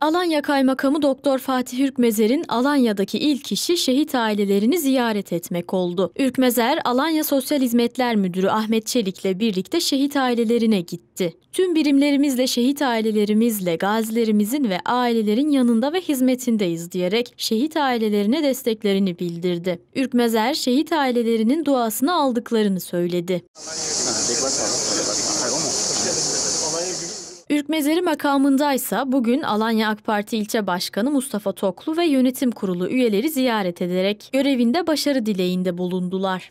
Alanya Kaymakamı Doktor Fatih Hürkmezer'in Alanya'daki ilk işi şehit ailelerini ziyaret etmek oldu. Ürkmezer, Alanya Sosyal Hizmetler Müdürü Ahmet Çelik'le birlikte şehit ailelerine gitti. Tüm birimlerimizle, şehit ailelerimizle, gazilerimizin ve ailelerin yanında ve hizmetindeyiz diyerek şehit ailelerine desteklerini bildirdi. Ürkmezer, şehit ailelerinin duasını aldıklarını söyledi. Ürkmezeri makamındaysa bugün Alanya AK Parti ilçe başkanı Mustafa Toklu ve yönetim kurulu üyeleri ziyaret ederek görevinde başarı dileğinde bulundular.